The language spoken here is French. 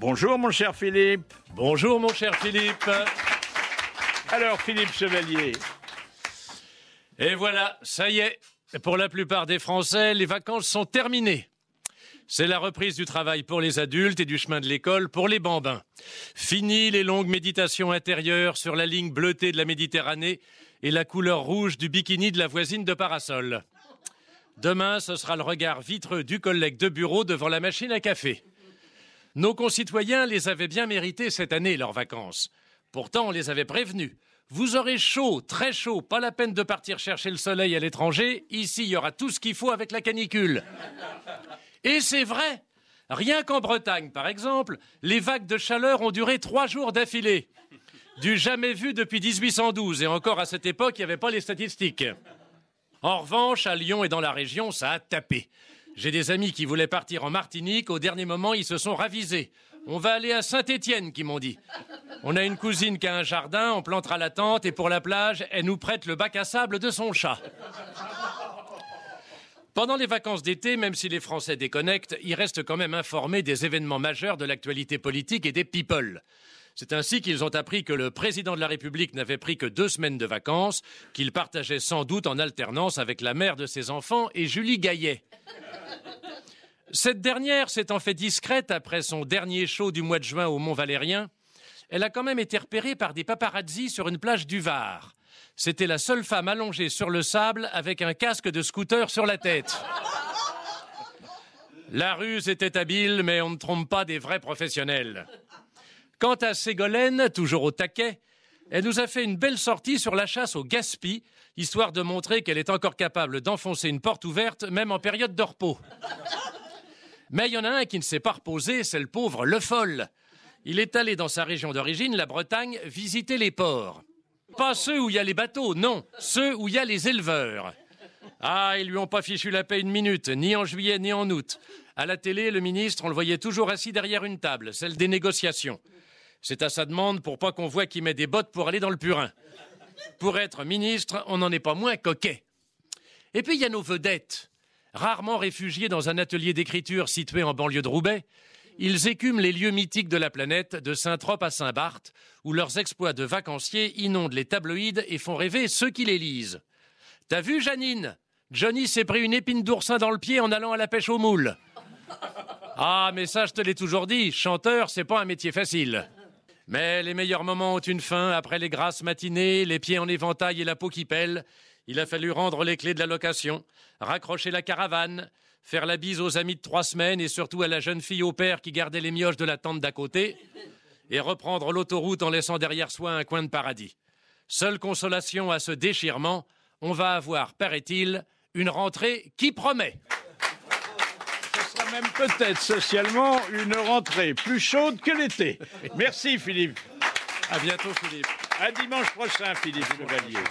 Bonjour mon cher Philippe. Bonjour mon cher Philippe. Alors Philippe Chevalier. Et voilà, ça y est, pour la plupart des Français, les vacances sont terminées. C'est la reprise du travail pour les adultes et du chemin de l'école pour les bambins. Fini les longues méditations intérieures sur la ligne bleutée de la Méditerranée et la couleur rouge du bikini de la voisine de parasol. Demain, ce sera le regard vitreux du collègue de bureau devant la machine à café. Nos concitoyens les avaient bien mérités cette année, leurs vacances. Pourtant, on les avait prévenus. Vous aurez chaud, très chaud, pas la peine de partir chercher le soleil à l'étranger, ici il y aura tout ce qu'il faut avec la canicule. Et c'est vrai, rien qu'en Bretagne par exemple, les vagues de chaleur ont duré trois jours d'affilée. Du jamais vu depuis 1812, et encore à cette époque, il n'y avait pas les statistiques. En revanche, à Lyon et dans la région, ça a tapé. J'ai des amis qui voulaient partir en Martinique. Au dernier moment, ils se sont ravisés. On va aller à Saint-Étienne, qui m'ont dit. On a une cousine qui a un jardin, on plantera la tente et pour la plage, elle nous prête le bac à sable de son chat. Pendant les vacances d'été, même si les Français déconnectent, ils restent quand même informés des événements majeurs de l'actualité politique et des people. C'est ainsi qu'ils ont appris que le président de la République n'avait pris que deux semaines de vacances, qu'il partageait sans doute en alternance avec la mère de ses enfants et Julie Gaillet. Cette dernière s'est en fait discrète après son dernier show du mois de juin au Mont Valérien. Elle a quand même été repérée par des paparazzis sur une plage du Var. C'était la seule femme allongée sur le sable avec un casque de scooter sur la tête. La ruse était habile, mais on ne trompe pas des vrais professionnels. Quant à Ségolène, toujours au taquet, elle nous a fait une belle sortie sur la chasse au Gaspi, histoire de montrer qu'elle est encore capable d'enfoncer une porte ouverte, même en période de repos. Mais il y en a un qui ne s'est pas reposé, c'est le pauvre Le Foll. Il est allé dans sa région d'origine, la Bretagne, visiter les ports. Pas ceux où il y a les bateaux, non, ceux où il y a les éleveurs. Ah, ils lui ont pas fichu la paix une minute, ni en juillet ni en août. À la télé, le ministre, on le voyait toujours assis derrière une table, celle des négociations. C'est à sa demande pour pas qu'on voit qu'il met des bottes pour aller dans le purin. Pour être ministre, on n'en est pas moins coquet. Et puis il y a nos vedettes. Rarement réfugiés dans un atelier d'écriture situé en banlieue de Roubaix, ils écument les lieux mythiques de la planète, de Saint-Trope à Saint-Barth, où leurs exploits de vacanciers inondent les tabloïdes et font rêver ceux qui les lisent. T'as vu, Janine Johnny s'est pris une épine d'oursin dans le pied en allant à la pêche aux moules. Ah, mais ça, je te l'ai toujours dit, chanteur, c'est pas un métier facile. Mais les meilleurs moments ont une fin. Après les grasses matinées, les pieds en éventail et la peau qui pèle, il a fallu rendre les clés de la location, raccrocher la caravane, faire la bise aux amis de trois semaines et surtout à la jeune fille au père qui gardait les mioches de la tente d'à côté, et reprendre l'autoroute en laissant derrière soi un coin de paradis. Seule consolation à ce déchirement, on va avoir, paraît-il, une rentrée qui promet même peut-être socialement une rentrée plus chaude que l'été. Merci Philippe. À bientôt Philippe. À dimanche prochain Philippe Levalier.